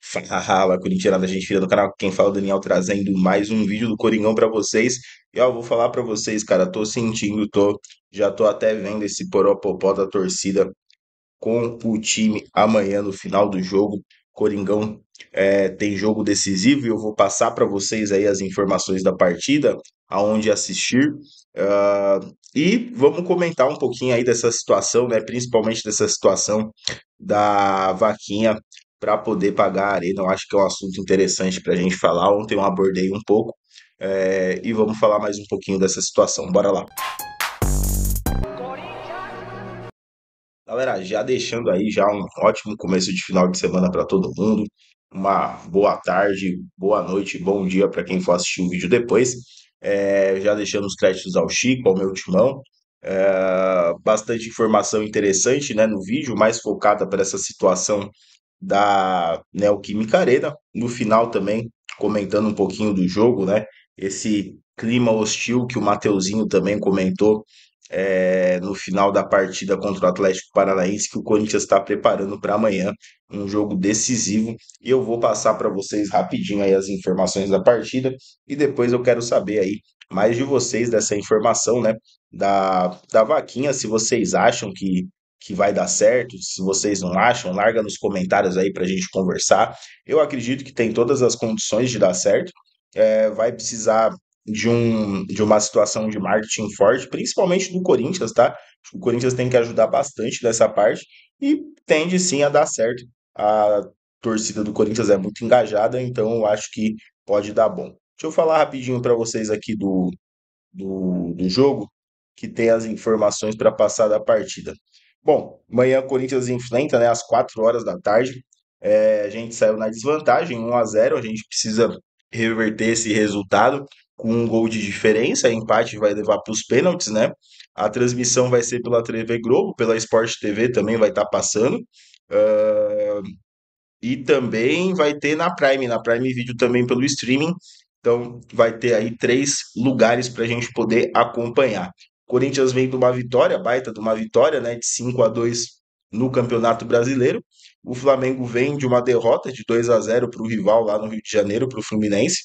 Fala, da gente filha do canal, quem fala é o Daniel trazendo mais um vídeo do Coringão para vocês. E ó, vou falar para vocês, cara, tô sentindo, tô, já tô até vendo esse poropopó da torcida com o time amanhã no final do jogo. Coringão é, tem jogo decisivo e eu vou passar para vocês aí as informações da partida, aonde assistir. Uh, e vamos comentar um pouquinho aí dessa situação, né? Principalmente dessa situação da vaquinha para poder pagar a arena. Eu acho que é um assunto interessante para a gente falar. Ontem eu abordei um pouco é, e vamos falar mais um pouquinho dessa situação. Bora lá. Galera, já deixando aí já um ótimo começo de final de semana para todo mundo. Uma boa tarde, boa noite, bom dia para quem for assistir o vídeo depois. É, já deixando os créditos ao Chico, ao meu timão. É, bastante informação interessante né, no vídeo, mais focada para essa situação da Neoquímica Arena. No final também, comentando um pouquinho do jogo, né? Esse clima hostil que o Mateuzinho também comentou é, no final da partida contra o Atlético Paranaense, que o Corinthians está preparando para amanhã, um jogo decisivo. E eu vou passar para vocês rapidinho aí as informações da partida e depois eu quero saber aí mais de vocês dessa informação, né? Da, da vaquinha, se vocês acham que que vai dar certo. Se vocês não acham, larga nos comentários aí para a gente conversar. Eu acredito que tem todas as condições de dar certo. É, vai precisar de, um, de uma situação de marketing forte, principalmente do Corinthians, tá? O Corinthians tem que ajudar bastante dessa parte e tende sim a dar certo. A torcida do Corinthians é muito engajada, então eu acho que pode dar bom. Deixa eu falar rapidinho para vocês aqui do, do, do jogo, que tem as informações para passar da partida. Bom, amanhã o Corinthians enfrenta, né, às 4 horas da tarde. É, a gente saiu na desvantagem, 1 a 0 A gente precisa reverter esse resultado com um gol de diferença. Empate vai levar para os pênaltis, né? A transmissão vai ser pela TV Globo, pela Sport TV também vai estar tá passando. Uh, e também vai ter na Prime, na Prime Video também pelo streaming. Então vai ter aí três lugares para a gente poder acompanhar. Corinthians vem de uma vitória, baita de uma vitória, né, de 5 a 2 no Campeonato Brasileiro. O Flamengo vem de uma derrota de 2 a 0 para o rival lá no Rio de Janeiro, para o Fluminense.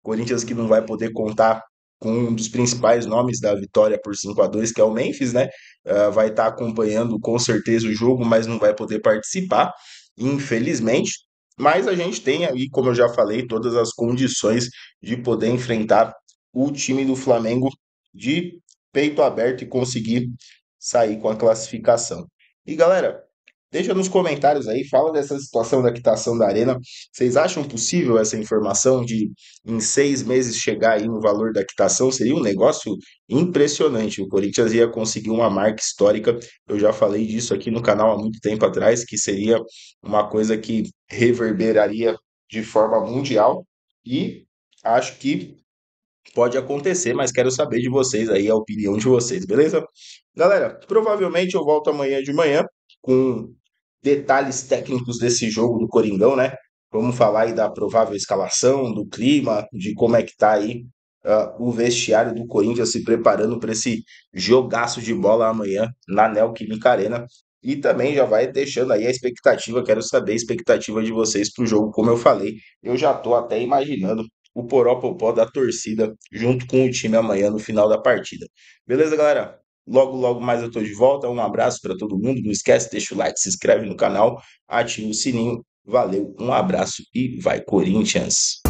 Corinthians que não vai poder contar com um dos principais nomes da vitória por 5 a 2 que é o Memphis, né? Uh, vai estar tá acompanhando com certeza o jogo, mas não vai poder participar, infelizmente. Mas a gente tem aí, como eu já falei, todas as condições de poder enfrentar o time do Flamengo de peito aberto e conseguir sair com a classificação. E galera, deixa nos comentários aí, fala dessa situação da quitação da Arena. Vocês acham possível essa informação de em seis meses chegar aí no valor da quitação? Seria um negócio impressionante. O Corinthians ia conseguir uma marca histórica. Eu já falei disso aqui no canal há muito tempo atrás, que seria uma coisa que reverberaria de forma mundial. E acho que pode acontecer, mas quero saber de vocês aí, a opinião de vocês, beleza? Galera, provavelmente eu volto amanhã de manhã com detalhes técnicos desse jogo do Coringão, né? Vamos falar aí da provável escalação, do clima, de como é que tá aí uh, o vestiário do Corinthians se preparando para esse jogaço de bola amanhã na Neoquímica Arena. E também já vai deixando aí a expectativa, quero saber a expectativa de vocês para o jogo, como eu falei. Eu já estou até imaginando o poró popó da torcida junto com o time amanhã no final da partida. Beleza, galera? Logo, logo mais eu tô de volta. Um abraço para todo mundo. Não esquece, deixa o like, se inscreve no canal, ativa o sininho. Valeu, um abraço e vai Corinthians!